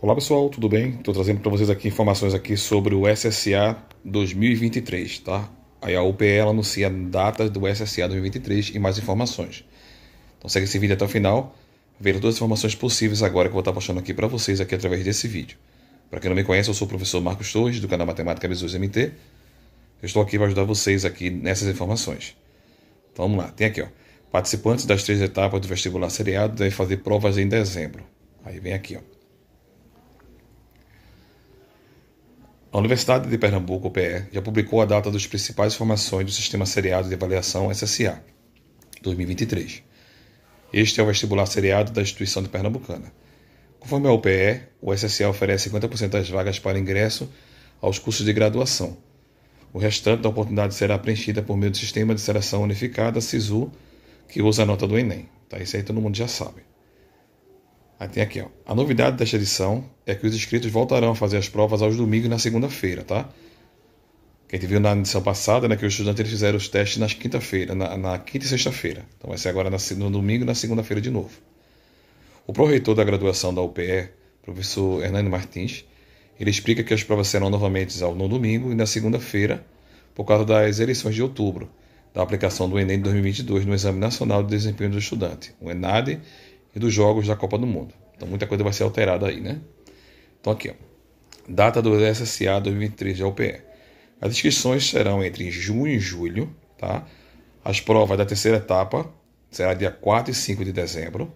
Olá pessoal, tudo bem? Estou trazendo para vocês aqui informações aqui sobre o SSA 2023, tá? Aí a UPE anuncia datas do SSA 2023 e mais informações. Então segue esse vídeo até o final, ver todas as informações possíveis agora que eu vou estar postando aqui para vocês aqui através desse vídeo. Para quem não me conhece, eu sou o professor Marcos Torres do canal Matemática Besouros MT. Eu estou aqui para ajudar vocês aqui nessas informações. Então vamos lá, tem aqui ó, participantes das três etapas do vestibular seriado devem fazer provas em dezembro. Aí vem aqui ó. A Universidade de Pernambuco, (PE) já publicou a data das principais formações do Sistema Seriado de Avaliação SSA 2023. Este é o vestibular seriado da instituição de Pernambucana. Conforme a UPE, o SSA oferece 50% das vagas para ingresso aos cursos de graduação. O restante da oportunidade será preenchida por meio do Sistema de Seleção Unificada, SISU, que usa a nota do Enem. Tá? Isso aí todo mundo já sabe. Aí tem aqui, ó. A novidade desta edição é que os inscritos voltarão a fazer as provas aos domingos e na segunda-feira, tá? Que a gente viu na edição passada, né? Que os estudantes eles fizeram os testes nas quinta-feira, na, na, quinta e sexta-feira. Então vai ser agora na, no domingo e na segunda-feira de novo. O pró-reitor da graduação da UPE, professor Hernando Martins, ele explica que as provas serão novamente no domingo e na segunda-feira, por causa das eleições de outubro, da aplicação do Enem 2022 no Exame Nacional de Desempenho do Estudante, o ENADE, e dos jogos da Copa do Mundo. Então muita coisa vai ser alterada aí, né? Então aqui, ó. Data do SSA 2023 da UPE. As inscrições serão entre junho e julho, tá? As provas da terceira etapa será dia 4 e 5 de dezembro.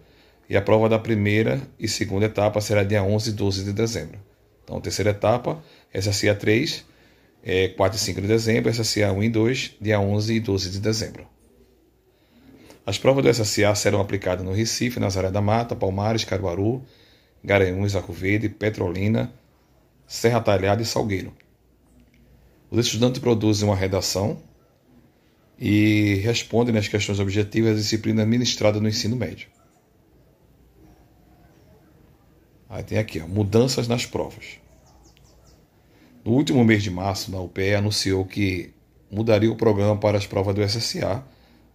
E a prova da primeira e segunda etapa será dia 11 e 12 de dezembro. Então, terceira etapa, SSA 3, é, 4 e 5 de dezembro, SSA 1 e 2, dia 11 e 12 de dezembro. As provas do SSA serão aplicadas no Recife, Nazaré da Mata, Palmares, Caruaru, Garanhuns, Arco Verde, Petrolina, Serra Talhada e Salgueiro. Os estudantes produzem uma redação e respondem nas questões objetivas da disciplina ministrada no ensino médio. Aí tem aqui, ó, mudanças nas provas. No último mês de março, na UPE anunciou que mudaria o programa para as provas do SSA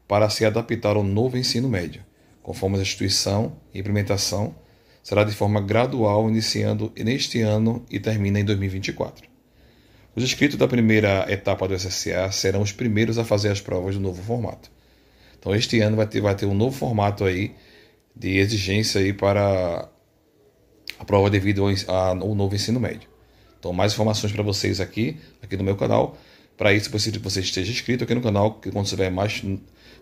para se adaptar ao novo ensino médio, conforme a instituição e implementação será de forma gradual, iniciando neste ano e termina em 2024. Os inscritos da primeira etapa do SSA serão os primeiros a fazer as provas do novo formato. Então, este ano vai ter, vai ter um novo formato aí de exigência aí para a prova devido ao, ao novo ensino médio. Então, mais informações para vocês aqui, aqui no meu canal. Para isso, preciso você esteja inscrito aqui no canal, que quando tiver mais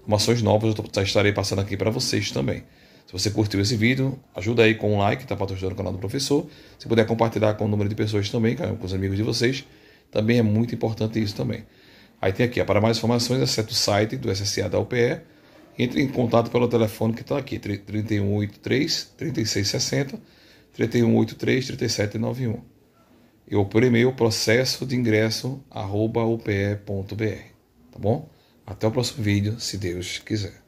informações novas, eu estarei passando aqui para vocês também. Se você curtiu esse vídeo, ajuda aí com um like, está patrocinando o canal do professor. Se puder compartilhar com o número de pessoas também, com os amigos de vocês, também é muito importante isso também. Aí tem aqui, para mais informações, acesse o site do SSA da UPE, entre em contato pelo telefone que está aqui, 3183 3660, 3183 3791 eu por e-mail processo de ingresso arroba upe.br, tá bom? Até o próximo vídeo, se Deus quiser.